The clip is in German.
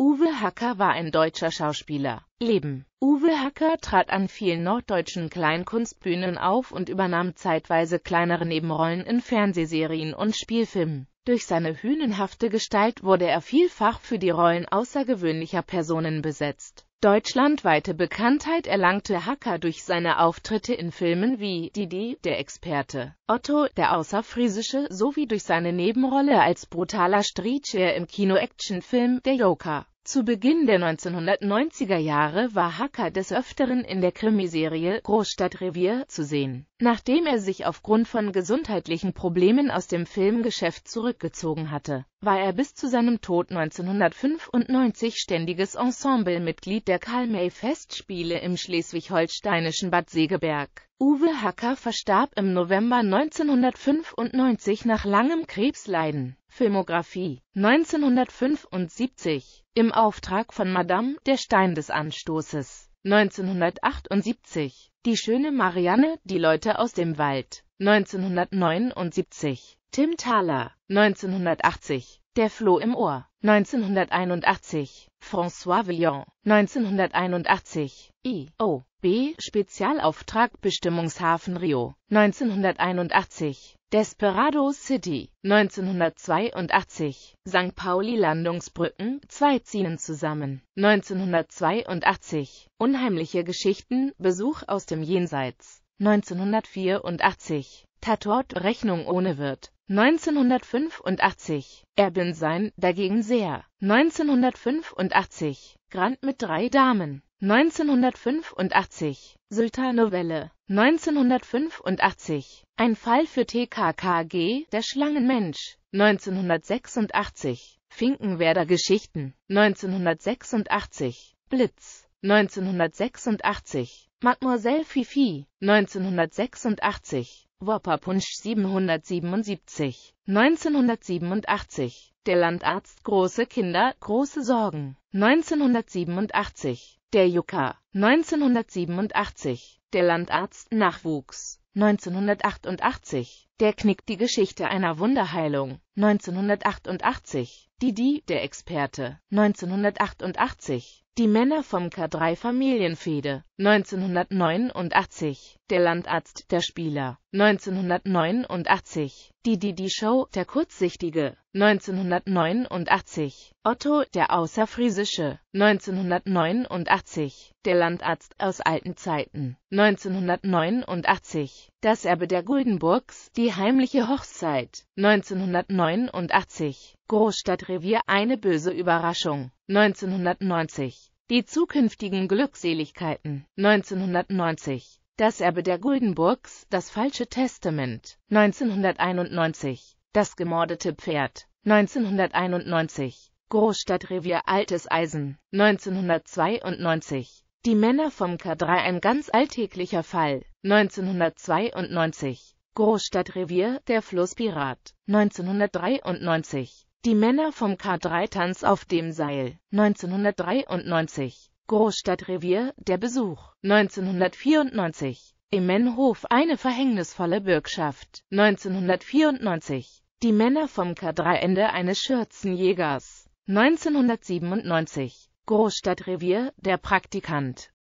Uwe Hacker war ein deutscher Schauspieler. Leben Uwe Hacker trat an vielen norddeutschen Kleinkunstbühnen auf und übernahm zeitweise kleinere Nebenrollen in Fernsehserien und Spielfilmen. Durch seine hünenhafte Gestalt wurde er vielfach für die Rollen außergewöhnlicher Personen besetzt. Deutschlandweite Bekanntheit erlangte Hacker durch seine Auftritte in Filmen wie Didi, der Experte, Otto, der Außerfriesische, sowie durch seine Nebenrolle als brutaler Streetwear im Kino-Actionfilm Der Joker. Zu Beginn der 1990er Jahre war Hacker des Öfteren in der Krimiserie Großstadtrevier zu sehen, nachdem er sich aufgrund von gesundheitlichen Problemen aus dem Filmgeschäft zurückgezogen hatte war er bis zu seinem Tod 1995 ständiges Ensemblemitglied der Karl-May-Festspiele im schleswig-holsteinischen Bad Segeberg. Uwe Hacker verstarb im November 1995 nach langem Krebsleiden. Filmografie 1975 Im Auftrag von Madame, der Stein des Anstoßes 1978 Die schöne Marianne, die Leute aus dem Wald 1979 Tim Thaler, 1980, Der Floh im Ohr, 1981, François Villon, 1981, I.O.B. Spezialauftrag Bestimmungshafen Rio, 1981, Desperado City, 1982, St. Pauli Landungsbrücken, zwei ziehen zusammen, 1982, Unheimliche Geschichten, Besuch aus dem Jenseits, 1984, Tatort Rechnung ohne Wirt, 1985 sein dagegen sehr. 1985 Grand mit drei Damen. 1985 Sultanovelle. 1985 Ein Fall für TKKG Der Schlangenmensch. 1986 Finkenwerder Geschichten. 1986 Blitz. 1986 Mademoiselle Fifi. 1986 Wopper 777, 1987. Der Landarzt große Kinder, große Sorgen, 1987. Der Jucker, 1987. Der Landarzt Nachwuchs, 1988. Der Knick die Geschichte einer Wunderheilung. 1988. Didi, der Experte. 1988. Die Männer vom K3 Familienfehde 1989, der Landarzt, der Spieler 1989, die Didi Show, der Kurzsichtige 1989 Otto, der Außerfriesische, 1989 Der Landarzt aus alten Zeiten, 1989 Das Erbe der Guldenburgs, Die heimliche Hochzeit, 1989 Großstadtrevier, eine böse Überraschung, 1990 Die zukünftigen Glückseligkeiten, 1990 das Erbe der Guldenburgs, das falsche Testament, 1991 das gemordete Pferd. 1991. Großstadtrevier Altes Eisen. 1992. Die Männer vom K3 ein ganz alltäglicher Fall. 1992. Großstadtrevier Der Flusspirat. 1993. Die Männer vom K3 Tanz auf dem Seil. 1993. Großstadtrevier Der Besuch. 1994. Im Mennhof eine verhängnisvolle Bürgschaft. 1994. Die Männer vom K3-Ende eines Schürzenjägers. 1997. Großstadtrevier, der Praktikant.